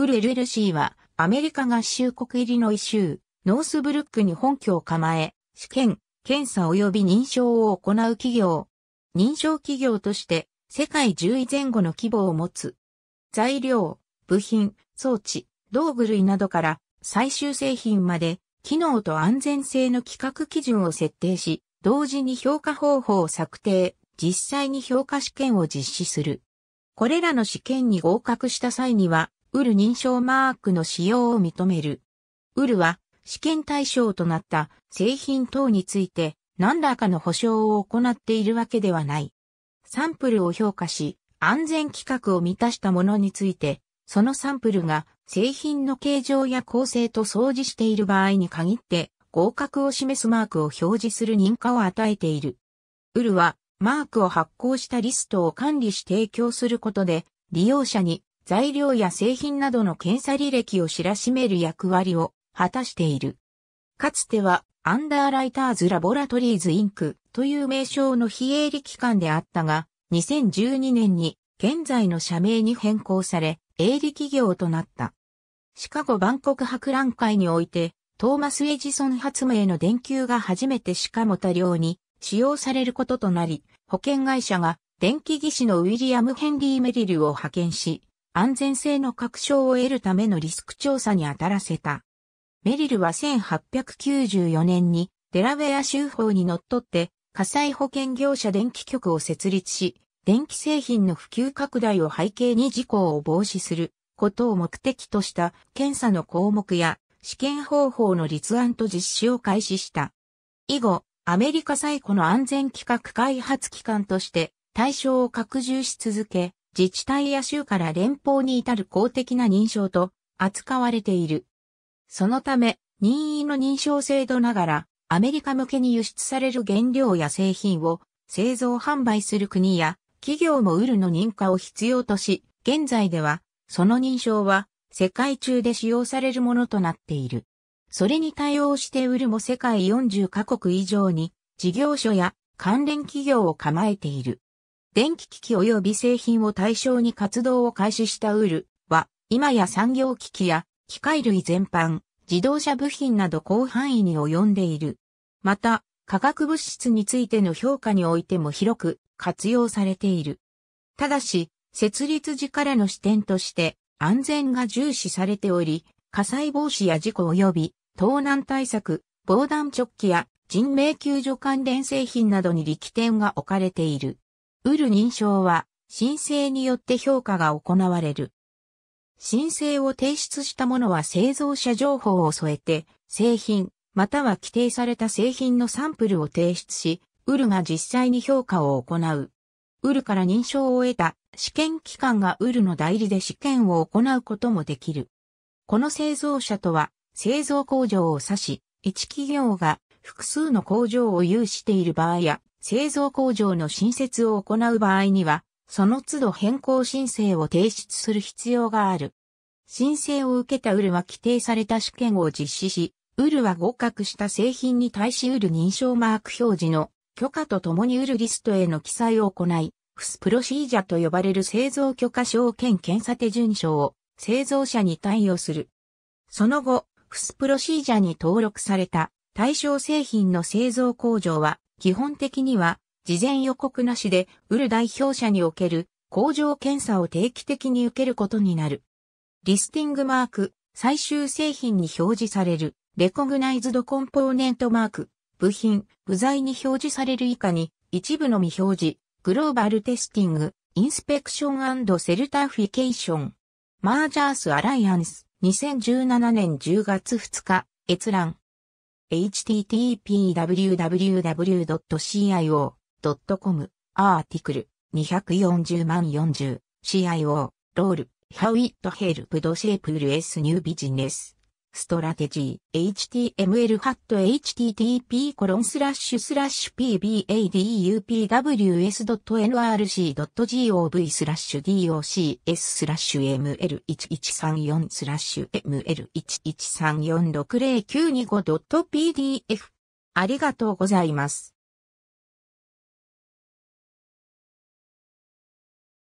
ウル・ルルシーは、アメリカ合衆国イリノイ州、ノースブルックに本拠を構え、試験、検査及び認証を行う企業。認証企業として、世界10位前後の規模を持つ。材料、部品、装置、道具類などから最終製品まで、機能と安全性の規格基準を設定し、同時に評価方法を策定、実際に評価試験を実施する。これらの試験に合格した際には、ウル認証マークの使用を認める。ウルは試験対象となった製品等について何らかの保証を行っているわけではない。サンプルを評価し、安全規格を満たしたものについて、そのサンプルが製品の形状や構成と相似している場合に限って合格を示すマークを表示する認可を与えている。ウルはマークを発行したリストを管理し提供することで利用者に材料や製品などの検査履歴を知らしめる役割を果たしている。かつては、アンダーライターズ・ラボラトリーズ・インクという名称の非営利機関であったが、2012年に現在の社名に変更され、営利企業となった。シカゴ万国博覧会において、トーマス・エジソン発明の電球が初めてしかも多量に使用されることとなり、保険会社が電気技師のウィリアム・ヘンリー・メリルを派遣し、安全性の確証を得るためのリスク調査に当たらせた。メリルは1894年にデラウェア州法にのっとって火災保険業者電気局を設立し、電気製品の普及拡大を背景に事故を防止することを目的とした検査の項目や試験方法の立案と実施を開始した。以後、アメリカ最古の安全企画開発機関として対象を拡充し続け、自治体や州から連邦に至る公的な認証と扱われている。そのため、任意の認証制度ながら、アメリカ向けに輸出される原料や製品を製造販売する国や企業もウルの認可を必要とし、現在では、その認証は世界中で使用されるものとなっている。それに対応してウルも世界40カ国以上に事業所や関連企業を構えている。電気機器及び製品を対象に活動を開始したウールは、今や産業機器や機械類全般、自動車部品など広範囲に及んでいる。また、化学物質についての評価においても広く活用されている。ただし、設立時からの視点として安全が重視されており、火災防止や事故及び盗難対策、防弾チョッキや人命救助関連製品などに力点が置かれている。ウル認証は申請によって評価が行われる。申請を提出した者は製造者情報を添えて、製品、または規定された製品のサンプルを提出し、ウルが実際に評価を行う。ウルから認証を得た試験機関がウルの代理で試験を行うこともできる。この製造者とは、製造工場を指し、一企業が複数の工場を有している場合や、製造工場の新設を行う場合には、その都度変更申請を提出する必要がある。申請を受けたウルは規定された試験を実施し、ウルは合格した製品に対しウル認証マーク表示の許可とともにウルリストへの記載を行い、フスプロシージャと呼ばれる製造許可証兼検査手順書を製造者に対応する。その後、フスプロシージャに登録された対象製品の製造工場は基本的には、事前予告なしで、ウル代表者における工場検査を定期的に受けることになる。リスティングマーク、最終製品に表示される、レコグナイズドコンポーネントマーク、部品、部材に表示される以下に、一部のみ表示、グローバルテスティング、インスペクションセルタフィケーション、マージャースアライアンス、2017年10月2日、閲覧。http://www.cio.com アーティクル240万40 CIO ロール How it helped shape US new business ストラテジー、html ハット http コロンスラッシュスラッシュ pbadupws.nrc.gov スラッシュ docs スラッシュ ml1134 スラッシュ ml113460925.pdf ありがとうございます。